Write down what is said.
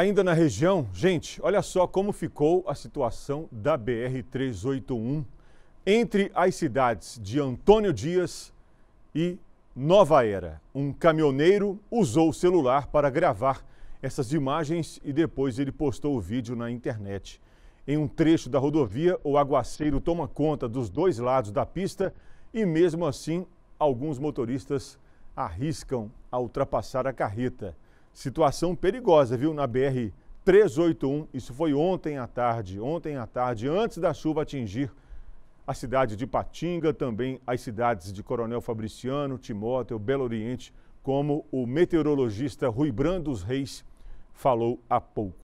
Ainda na região, gente, olha só como ficou a situação da BR-381 entre as cidades de Antônio Dias e Nova Era. Um caminhoneiro usou o celular para gravar essas imagens e depois ele postou o vídeo na internet. Em um trecho da rodovia, o aguaceiro toma conta dos dois lados da pista e, mesmo assim, alguns motoristas arriscam a ultrapassar a carreta. Situação perigosa, viu, na BR 381. Isso foi ontem à tarde, ontem à tarde, antes da chuva atingir a cidade de Patinga, também as cidades de Coronel Fabriciano, Timóteo, Belo Oriente, como o meteorologista Rui Brandos Reis falou há pouco.